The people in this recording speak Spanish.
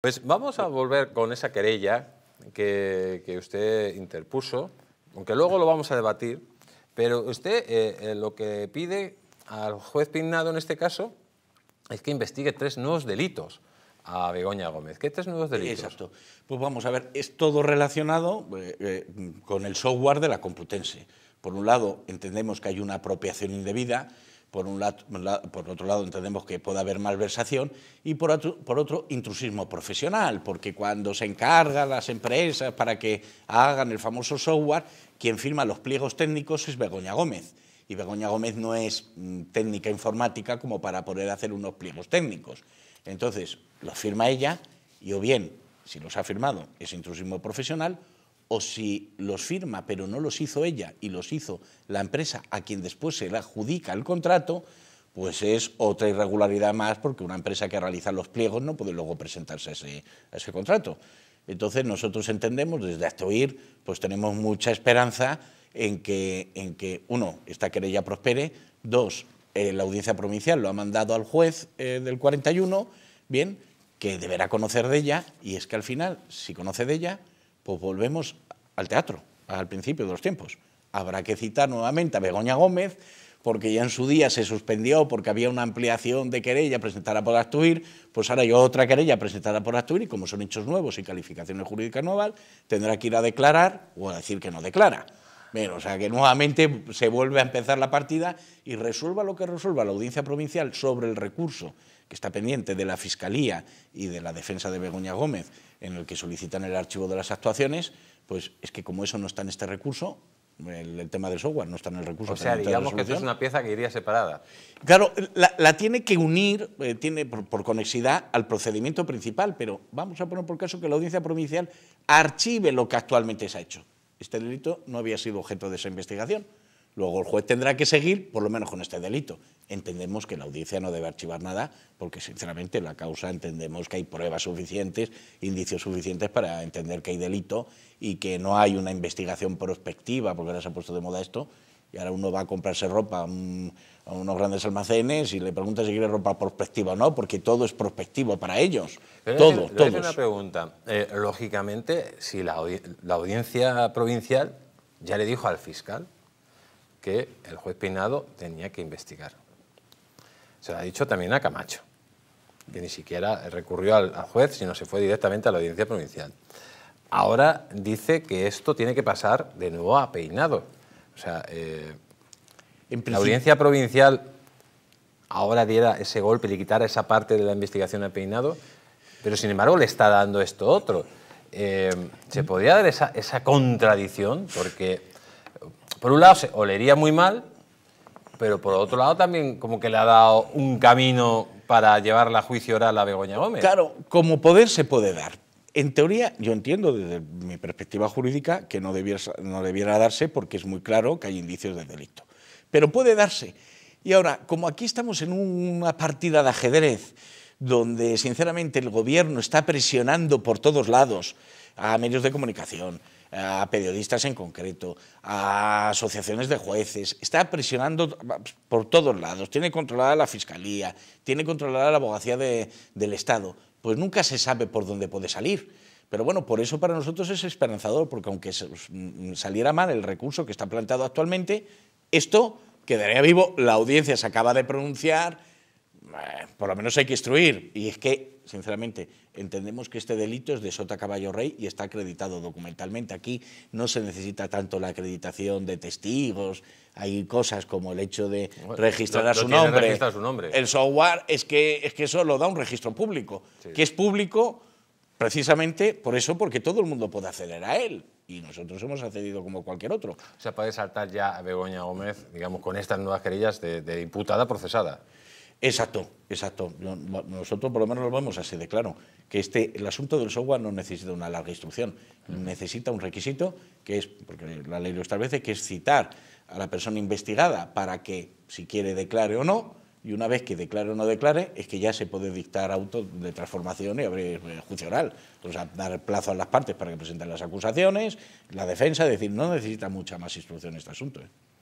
Pues vamos a volver con esa querella que, usted interpuso, aunque luego lo vamos a debatir, pero usted eh, eh, lo que pide al juez Pignado en este caso es que investigue tres nuevos delitos a Begoña Gómez. ¿Qué tres nuevos delitos? Exacto. Pues vamos a ver, es todo relacionado eh, con el software de la Computense. Por un lado, entendemos que hay una apropiación indebida, por, otro lado, entendemos que puede haber malversación y por otro, por otro, intrusismo profesional, porque cuando se encargan las empresas para que hagan el famoso software, quien firma los pliegos técnicos es Begoña Gómez. Y Begoña Gómez no es mm, técnica informática como para poder hacer unos pliegos técnicos. Entonces, los firma ella y o bien, si los ha firmado, es intrusismo profesional o si los firma pero no los hizo ella y los hizo la empresa a quien después se le adjudica el contrato, pues es otra irregularidad más porque una empresa que realiza los pliegos no puede luego presentarse a ese, contrato. Entonces nosotros entendemos, desde ActoIR, pues tenemos mucha esperanza en que, en que, uno, esta querella prospere, dos, eh, la audiencia provincial lo ha mandado al juez eh, del 41, bien, que deberá conocer de ella, y es que al final, si conoce de ella, pues volvemos al teatro, al principio de los tiempos. Habrá que citar nuevamente a Begoña Gómez, porque ya en su día se suspendió porque había una ampliación de querella presentada por Actuir, pues ahora hay otra querella presentada por Actuir y como son hechos nuevos y calificaciones jurídicas nuevas, tendrá que ir a declarar o a decir que no declara. Bien, o sea que nuevamente se vuelve a empezar la partida y resuelva lo que resuelva la audiencia provincial sobre el recurso que está pendiente de la Fiscalía y de la defensa de Begoña Gómez, en el que solicitan el archivo de las actuaciones, pues es que como eso no está en este recurso, el, tema del software no está en el recurso. O sea, digamos que esto es una pieza que iría separada. Claro, la, tiene que unir, eh, tiene por conexidad al procedimiento principal, pero vamos a poner por caso que la audiencia provincial archive lo que actualmente se ha hecho este delito no había sido objeto de esa investigación. Luego el juez tendrá que seguir, por lo menos con este delito. Entendemos que la audiencia no debe archivar nada, porque sinceramente la causa entendemos que hay pruebas suficientes, indicios suficientes para entender que hay delito y que no hay una investigación prospectiva, porque ahora se ha puesto de moda esto, y ahora uno va a comprarse ropa a, unos grandes almacenes y le pregunta si quiere ropa prospectiva o no, porque todo es prospectivo para ellos. todo, es, todo. una pregunta. Eh, lógicamente, si la, audiencia provincial ya le dijo al fiscal que el juez Peinado tenía que investigar. Se lo ha dicho también a Camacho, que ni siquiera recurrió al, juez, sino se fue directamente a la audiencia provincial. Ahora dice que esto tiene que pasar de nuevo a Peinado. O sea, eh, la audiencia provincial ahora diera ese golpe, le quitara esa parte de la investigación a Peinado, pero sin embargo le está dando esto otro. Eh, ¿Se podría dar esa, contradicción? Porque, por un lado, se olería muy mal, pero por otro lado también como que le ha dado un camino para llevar la juicio oral a Begoña Gómez. Claro, como poder se puede dar, en teoría, yo entiendo desde mi perspectiva jurídica que no debiera, darse porque es muy claro que hay indicios de delito. Pero puede darse. Y ahora, como aquí estamos en una partida de ajedrez, donde sinceramente el gobierno está presionando por todos lados a medios de comunicación, a periodistas en concreto, a asociaciones de jueces, está presionando por todos lados, tiene controlada la Fiscalía, tiene controlada la Abogacía del Estado pues nunca se sabe por dónde puede salir. Pero bueno, por eso para nosotros es esperanzador, porque aunque mm, saliera mal el recurso que está planteado actualmente, esto quedaría vivo, la audiencia se acaba de pronunciar, eh, por lo menos hay que instruir. Y es que, sinceramente, entendemos que este delito es de sota caballo rey y está acreditado documentalmente. Aquí no se necesita tanto la acreditación de testigos, hay cosas como el hecho de registrar su, nombre. El software es que, es que eso lo da un registro público, que es público precisamente por eso, porque todo el mundo puede acceder a él y nosotros hemos accedido como cualquier otro. O sea, puede saltar ya a Begoña Gómez, digamos, con estas nuevas querellas de, de imputada procesada. Exacto, exacto. Nosotros por lo menos lo vemos así de claro, que este, el asunto del software no necesita una larga instrucción, necesita un requisito que es, porque la ley lo establece, que es citar a la persona investigada para que, si quiere, declare o no, y una vez que declare o no declare, es que ya se puede dictar auto de transformación y abrir eh, juicio oral. O sea, dar plazo a las partes para que presenten las acusaciones, la defensa, es decir, no necesita mucha más instrucción este asunto. ¿eh?